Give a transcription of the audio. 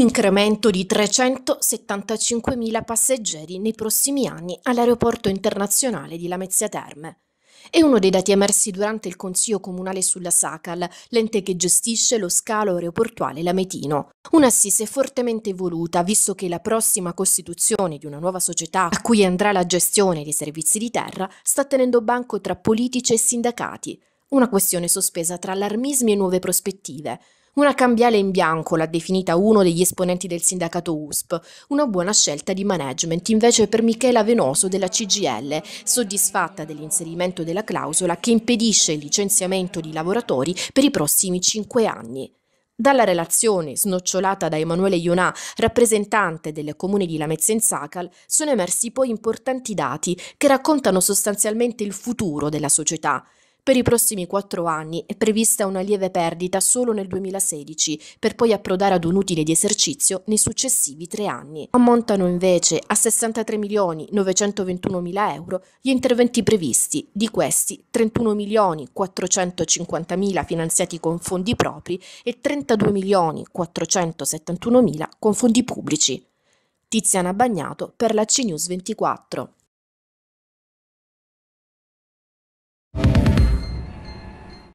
incremento di 375.000 passeggeri nei prossimi anni all'aeroporto internazionale di Lamezia Terme. È uno dei dati emersi durante il Consiglio Comunale sulla SACAL, l'ente che gestisce lo scalo aeroportuale lametino. Un'assise fortemente voluta, visto che la prossima costituzione di una nuova società a cui andrà la gestione dei servizi di terra sta tenendo banco tra politici e sindacati una questione sospesa tra allarmismi e nuove prospettive. Una cambiale in bianco, l'ha definita uno degli esponenti del sindacato USP, una buona scelta di management invece per Michela Venoso della CGL, soddisfatta dell'inserimento della clausola che impedisce il licenziamento di lavoratori per i prossimi cinque anni. Dalla relazione snocciolata da Emanuele Ionà, rappresentante del comune di Lamezia in Sacal, sono emersi poi importanti dati che raccontano sostanzialmente il futuro della società. Per i prossimi quattro anni è prevista una lieve perdita solo nel 2016, per poi approdare ad un utile di esercizio nei successivi tre anni. Ammontano invece a 63 milioni 921 mila euro gli interventi previsti, di questi 31 milioni 450 mila finanziati con fondi propri e 32 milioni 471 mila con fondi pubblici. Tiziana Bagnato per la CNews 24.